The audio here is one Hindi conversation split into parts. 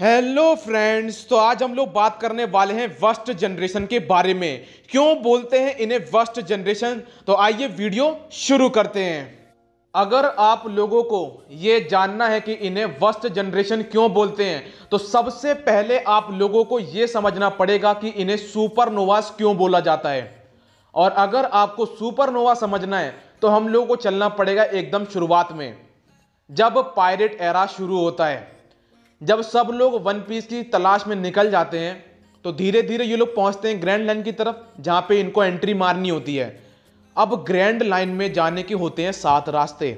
हेलो फ्रेंड्स तो आज हम लोग बात करने वाले हैं वर्स्ट जनरेशन के बारे में क्यों बोलते हैं इन्हें वर्स्ट जनरेशन तो आइए वीडियो शुरू करते हैं अगर आप लोगों को ये जानना है कि इन्हें वर्स्ट जनरेशन क्यों बोलते हैं तो सबसे पहले आप लोगों को ये समझना पड़ेगा कि इन्हें सुपरनोवास क्यों बोला जाता है और अगर आपको सुपरनोवा समझना है तो हम लोगों को चलना पड़ेगा एकदम शुरुआत में जब पायरेट एरा शुरू होता है जब सब लोग वन पीस की तलाश में निकल जाते हैं तो धीरे धीरे ये लोग पहुंचते हैं ग्रैंड लाइन की तरफ जहाँ पे इनको एंट्री मारनी होती है अब ग्रैंड लाइन में जाने के होते हैं सात रास्ते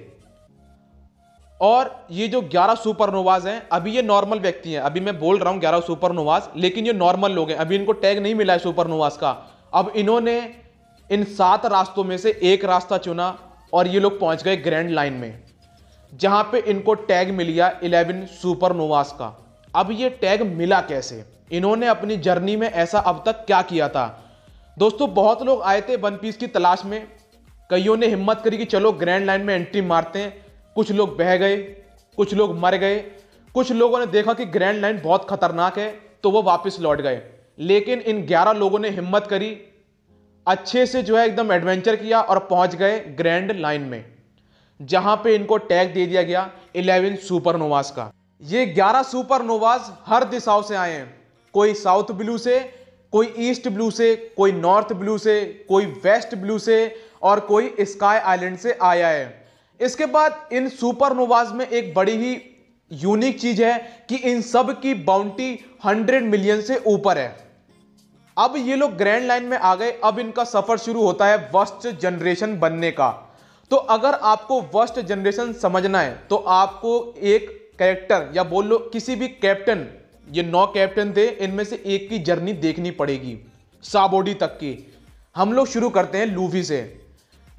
और ये जो 11 सुपरनोवाज हैं अभी ये नॉर्मल व्यक्ति हैं अभी मैं बोल रहा हूँ 11 सुपरनोवाज लेकिन ये नॉर्मल लोग हैं अभी इनको टैग नहीं मिला है सुपरनोवाज का अब इन्होंने इन सात रास्तों में से एक रास्ता चुना और ये लोग पहुंच गए ग्रैंड लाइन में जहां पे इनको टैग मिल गया सुपर सुपरनोवास का अब ये टैग मिला कैसे इन्होंने अपनी जर्नी में ऐसा अब तक क्या किया था दोस्तों बहुत लोग आए थे वन पीस की तलाश में कईयों ने हिम्मत करी कि चलो ग्रैंड लाइन में एंट्री मारते हैं कुछ लोग बह गए कुछ लोग मर गए कुछ लोगों ने देखा कि ग्रैंड लाइन बहुत खतरनाक है तो वो वापस लौट गए लेकिन इन 11 लोगों ने हिम्मत करी अच्छे से जो है एकदम एडवेंचर किया और पहुंच गए ग्रैंड लाइन में जहां पे इनको टैग दे दिया गया 11 सुपरनोवास का ये 11 सुपरनोवास हर दिशाओं से आए हैं कोई साउथ ब्लू से कोई ईस्ट ब्लू से कोई नॉर्थ ब्लू से कोई वेस्ट ब्लू से और कोई स्काई आइलैंड से आया है इसके बाद इन नोवाज में एक बड़ी ही यूनिक चीज है कि इन सब की बाउंटी 100 मिलियन से ऊपर है अब ये लोग ग्रैंड लाइन में आ गए अब इनका सफर शुरू होता है वस्ट जनरेशन बनने का तो अगर आपको वर्स्ट जनरेशन समझना है तो आपको एक कैरेक्टर या बोल लो किसी भी कैप्टन ये नौ कैप्टन थे इनमें से एक की जर्नी देखनी पड़ेगी साबोडी तक की हम लोग शुरू करते हैं लूफी से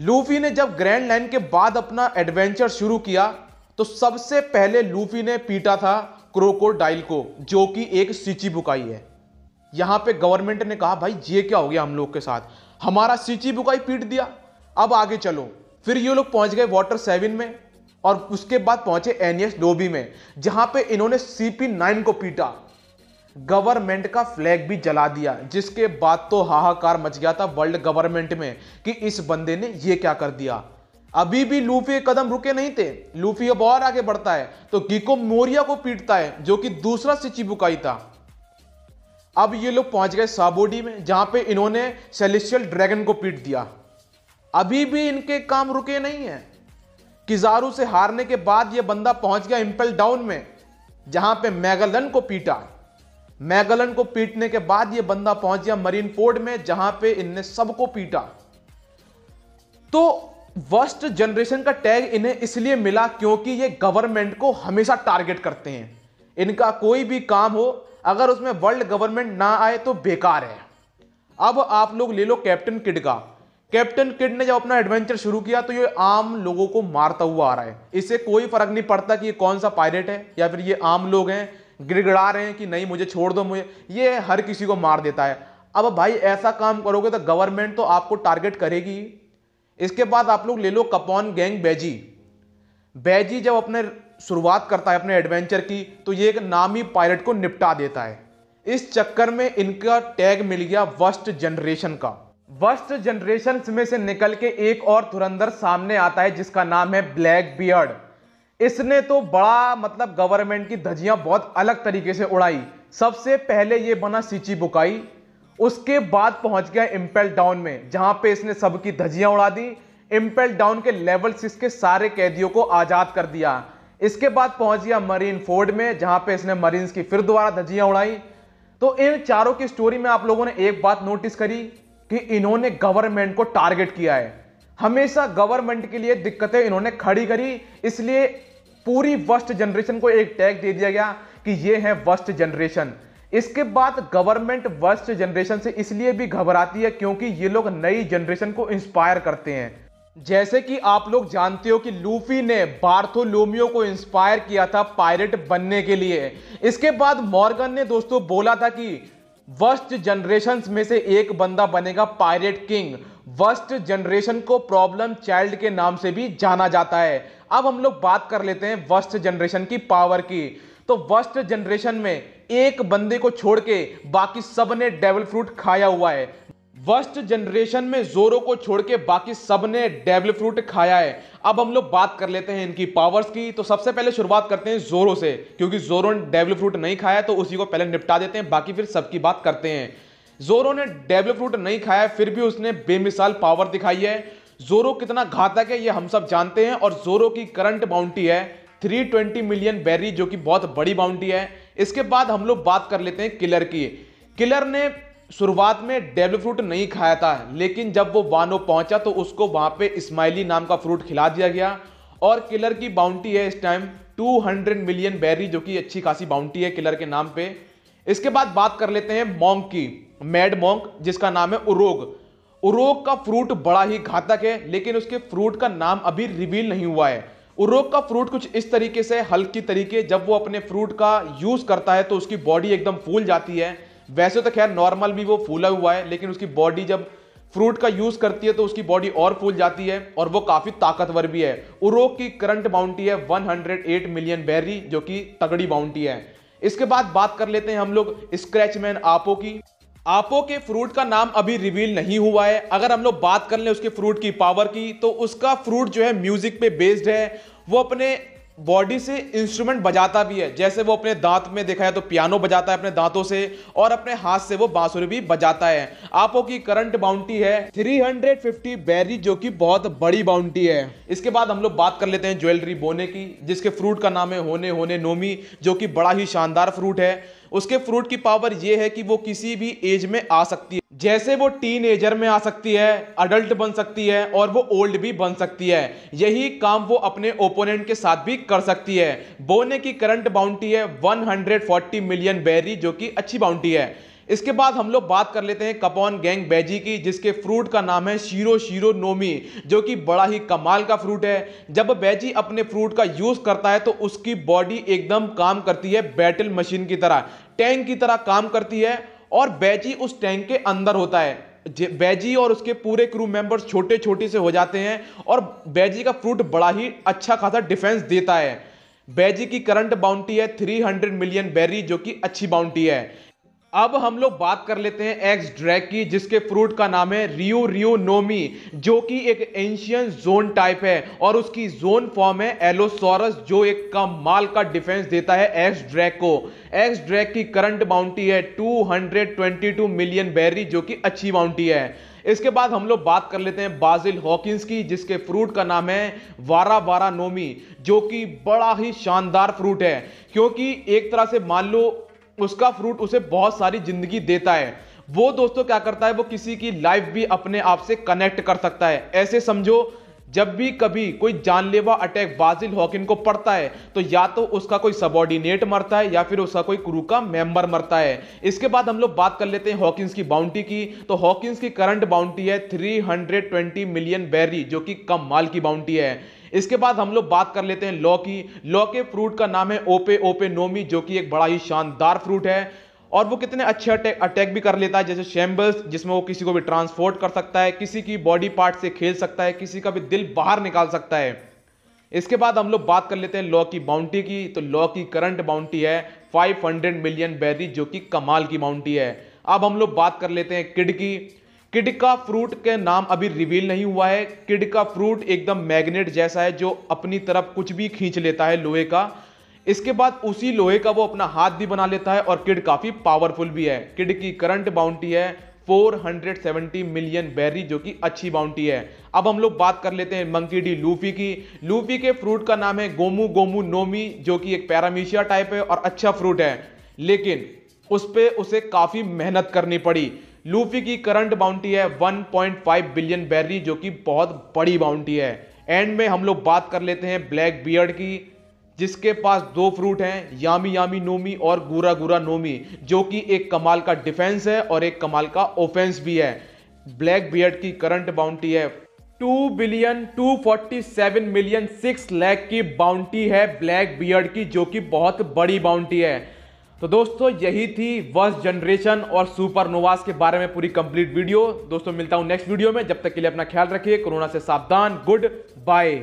लूफी ने जब ग्रैंड लाइन के बाद अपना एडवेंचर शुरू किया तो सबसे पहले लूफी ने पीटा था क्रोकोडाइल को जो कि एक सिची बुकाई है यहाँ पे गवर्नमेंट ने कहा भाई ये क्या हो गया हम लोग के साथ हमारा सिची बुकाई पीट दिया अब आगे चलो फिर ये लोग पहुंच गए वाटर सेवन में और उसके बाद पहुंचे एनएस डोबी में जहां पे इन्होंने सीपी नाइन को पीटा गवर्नमेंट का फ्लैग भी जला दिया जिसके बाद तो हाहाकार मच गया था वर्ल्ड गवर्नमेंट में कि इस बंदे ने यह क्या कर दिया अभी भी लूफी कदम रुके नहीं थे लूफी अब और आगे बढ़ता है तो गिको मोरिया को पीटता है जो कि दूसरा सिचिबुकाई था अब ये लोग पहुंच गए साबोडी में जहां पे इन्होंने सेलिशियल ड्रैगन को पीट दिया अभी भी इनके काम रुके नहीं है किजारू से हारने के बाद यह बंदा पहुंच गया इम्पल डाउन में जहां पे मैगलन को पीटा मैगलन को पीटने के बाद यह बंदा पहुंच गया मरीन पोर्ट में जहां पे इनने सबको पीटा तो वर्स्ट जनरेशन का टैग इन्हें इसलिए मिला क्योंकि ये गवर्नमेंट को हमेशा टारगेट करते हैं इनका कोई भी काम हो अगर उसमें वर्ल्ड गवर्नमेंट ना आए तो बेकार है अब आप लोग ले लो कैप्टन किडगा कैप्टन किड ने जब अपना एडवेंचर शुरू किया तो ये आम लोगों को मारता हुआ आ रहा है इससे कोई फर्क नहीं पड़ता कि ये कौन सा पायलट है या फिर ये आम लोग हैं गिड़गड़ा रहे हैं कि नहीं मुझे छोड़ दो मुझे ये हर किसी को मार देता है अब भाई ऐसा काम करोगे तो गवर्नमेंट तो आपको टारगेट करेगी इसके बाद आप लोग ले लो कपॉन गैंग बैजी बैजी जब अपने शुरुआत करता है अपने एडवेंचर की तो ये एक नामी पायलट को निपटा देता है इस चक्कर में इनका टैग मिल गया वर्स्ट जनरेशन का वर्स्ट जनरेशन में से निकल के एक और धुरंधर सामने आता है जिसका नाम है ब्लैक बियर्ड इसने तो बड़ा मतलब गवर्नमेंट की धजियां बहुत अलग तरीके से उड़ाई सबसे पहले ये बना सिची बुकाई उसके बाद पहुंच गया इम्पेल डाउन में जहां पे इसने सबकी धजियां उड़ा दी इम्पेल डाउन के लेवल सिक्स के सारे कैदियों को आज़ाद कर दिया इसके बाद पहुंच गया मरीन फोर्ड में जहां पे इसने मरीन्स की फिर दोबारा धजियां उड़ाई तो इन चारों की स्टोरी में आप लोगों ने एक बात नोटिस करी कि इन्होंने गवर्नमेंट को टारगेट किया है हमेशा गवर्नमेंट के लिए दिक्कतें इन्होंने खड़ी करी इसलिए पूरी वस्ट जनरेशन को एक टैग दे दिया गया कि ये है वस्ट जनरेशन इसके बाद गवर्नमेंट वस्ट जनरेशन से इसलिए भी घबराती है क्योंकि ये लोग नई जनरेशन को इंस्पायर करते हैं जैसे कि आप लोग जानते हो कि लूफी ने बार्थोलोमियो को इंस्पायर किया था पायलट बनने के लिए इसके बाद मॉर्गन ने दोस्तों बोला था कि वर्स्ट जनरेशन में से एक बंदा बनेगा पायरेट किंग वर्स्ट जनरेशन को प्रॉब्लम चाइल्ड के नाम से भी जाना जाता है अब हम लोग बात कर लेते हैं वर्स्ट जनरेशन की पावर की तो वर्स्ट जनरेशन में एक बंदे को छोड़ के बाकी सब ने डेवल फ्रूट खाया हुआ है वर्स्ट जनरेशन में जोरो को छोड़ के बाकी सब ने डेवल फ्रूट खाया है अब हम लोग बात कर लेते हैं इनकी पावर्स की तो सबसे पहले शुरुआत करते हैं जोरो से क्योंकि जोरो ने डेवल फ्रूट नहीं खाया तो उसी को पहले निपटा देते हैं बाकी फिर सबकी बात करते हैं जोरो ने डेवल फ्रूट नहीं खाया फिर भी उसने बेमिसाल पावर दिखाई है जोरो कितना घातक है ये हम सब जानते हैं और जोरो की करंट बाउंड्री है 320 मिलियन बैरी जो कि बहुत बड़ी बाउंड्री है इसके बाद हम लोग बात कर लेते हैं किलर की किलर ने शुरुआत में डेवल फ्रूट नहीं खाया था लेकिन जब वो वानो पहुंचा तो उसको वहां पे इस्माइली नाम का फ्रूट खिला दिया गया और किलर की बाउंटी है इस टाइम 200 मिलियन बेरी जो कि अच्छी खासी बाउंटी है किलर के नाम पे इसके बाद बात कर लेते हैं मोंग की मैड मोंग जिसका नाम है उरोग उरोग का फ्रूट बड़ा ही घातक है लेकिन उसके फ्रूट का नाम अभी रिवील नहीं हुआ है उरोग का फ्रूट कुछ इस तरीके से हल्की तरीके जब वो अपने फ्रूट का यूज़ करता है तो उसकी बॉडी एकदम फूल जाती है वैसे तो खैर नॉर्मल भी वो फूला हुआ है लेकिन उसकी बॉडी जब फ्रूट का यूज करती है तो उसकी बॉडी और फूल जाती है और वो काफी ताकतवर भी है उरोक की करंट बाउंटी है 108 मिलियन बेरी जो कि तगड़ी बाउंटी है इसके बाद बात कर लेते हैं हम लोग स्क्रैचमैन आपो की आपो के फ्रूट का नाम अभी रिवील नहीं हुआ है अगर हम लोग बात कर लें उसके फ्रूट की पावर की तो उसका फ्रूट जो है म्यूजिक पे बेस्ड है वो अपने बॉडी से इंस्ट्रूमेंट बजाता भी है जैसे वो अपने दांत में देखा है तो पियानो बजाता है अपने दांतों से और अपने हाथ से वो बांसुरी भी बजाता है आपो की करंट बाउंड्री है 350 बेरी जो कि बहुत बड़ी बाउंड्री है इसके बाद हम लोग बात कर लेते हैं ज्वेलरी बोने की जिसके फ्रूट का नाम है होने होने नोमी जो कि बड़ा ही शानदार फ्रूट है उसके फ्रूट की पावर ये है कि वो किसी भी एज में आ सकती है जैसे वो टीन एजर में आ सकती है अडल्ट बन सकती है और वो ओल्ड भी बन सकती है यही काम वो अपने ओपोनेंट के साथ भी कर सकती है बोने की करंट बाउंड्री है 140 मिलियन बेरी जो कि अच्छी बाउंड्री है इसके बाद हम लोग बात कर लेते हैं कपॉन गैंग बैजी की जिसके फ्रूट का नाम है शीरो शीरो नोमी जो कि बड़ा ही कमाल का फ्रूट है जब बैजी अपने फ्रूट का यूज़ करता है तो उसकी बॉडी एकदम काम करती है बैटल मशीन की तरह टैंक की तरह काम करती है और बैजी उस टैंक के अंदर होता है बैजी और उसके पूरे क्रू मेंबर्स छोटे छोटे से हो जाते हैं और बैजी का फ्रूट बड़ा ही अच्छा खासा डिफेंस देता है बैजी की करंट बाउंटी है 300 मिलियन बेरी जो कि अच्छी बाउंटी है अब हम लोग बात कर लेते हैं एक्स ड्रैग की जिसके फ्रूट का नाम है रियो रियो नोमी जो कि एक एंशियन जोन टाइप है और उसकी जोन फॉर्म है एलोसोरस जो एक कमाल का डिफेंस देता है एक्स ड्रैग को एक्स ड्रैग की करंट बाउंटी है 222 मिलियन बैरी जो कि अच्छी बाउंटी है इसके बाद हम लोग बात कर लेते हैं बाजिल हॉकिंस की जिसके फ्रूट का नाम है वारा वारा नोमी जो कि बड़ा ही शानदार फ्रूट है क्योंकि एक तरह से मान लो उसका फ्रूट उसे बहुत सारी जिंदगी देता है वो दोस्तों क्या करता है वो किसी की लाइफ भी अपने आप से कनेक्ट कर सकता है ऐसे समझो जब भी कभी कोई जानलेवा अटैक बाजिल हॉकिन को पड़ता है तो या तो उसका कोई सबॉर्डिनेट मरता है या फिर उसका कोई क्रू का मेंबर मरता है इसके बाद हम लोग बात कर लेते हैं हॉकिंस की बाउंटी की तो हॉकिंस की करंट बाउंटी है 320 मिलियन बैरी जो कि कम माल की बाउंटी है इसके बाद हम लोग बात कर लेते हैं लॉ की लॉ के फ्रूट का नाम है ओपे ओपे नोमी जो कि एक बड़ा ही शानदार फ्रूट है और वो कितने अच्छे अटैक अटैक भी कर लेता है जैसे शैम्बल्स जिसमें वो किसी को भी ट्रांसपोर्ट कर सकता है किसी की बॉडी पार्ट से खेल सकता है किसी का भी दिल बाहर निकाल सकता है इसके बाद हम लोग बात कर लेते हैं लॉ की बाउंटी की तो लॉ की करंट बाउंटी है 500 मिलियन बैरी जो कि कमाल की बाउंटी है अब हम लोग बात कर लेते हैं किड की किड का फ्रूट के नाम अभी रिवील नहीं हुआ है किड का फ्रूट एकदम मैग्नेट जैसा है जो अपनी तरफ कुछ भी खींच लेता है लोहे का इसके बाद उसी लोहे का वो अपना हाथ भी बना लेता है और किड काफी पावरफुल भी है किड की करंट बाउंटी है 470 मिलियन बेरी जो कि अच्छी बाउंटी है अब हम लोग बात कर लेते हैं मंकी डी लूफी की लूफी के फ्रूट का नाम है गोमू गोमू नोमी जो कि एक पैरामीशिया टाइप है और अच्छा फ्रूट है लेकिन उस पर उसे काफ़ी मेहनत करनी पड़ी लूफी की करंट बाउंटी है 1.5 बिलियन बेरी जो कि बहुत बड़ी बाउंटी है एंड में हम लोग बात कर लेते हैं ब्लैक बियर्ड की जिसके पास दो फ्रूट हैं यामी यामी नोमी और गुरा गुरा नोमी जो कि एक कमाल का डिफेंस है और एक कमाल का ऑफेंस भी है ब्लैक बियर्ड की करंट बाउंटी है two billion two forty seven million six lakh की बाउंटी है ब्लैक बियर्ड की जो कि बहुत बड़ी बाउंटी है तो दोस्तों यही थी वर्स जनरेशन और सुपरनोवास के बारे में पूरी कंप्लीट वीडियो दोस्तों मिलता हूं नेक्स्ट वीडियो में जब तक के लिए अपना ख्याल रखिए कोरोना से सावधान गुड बाय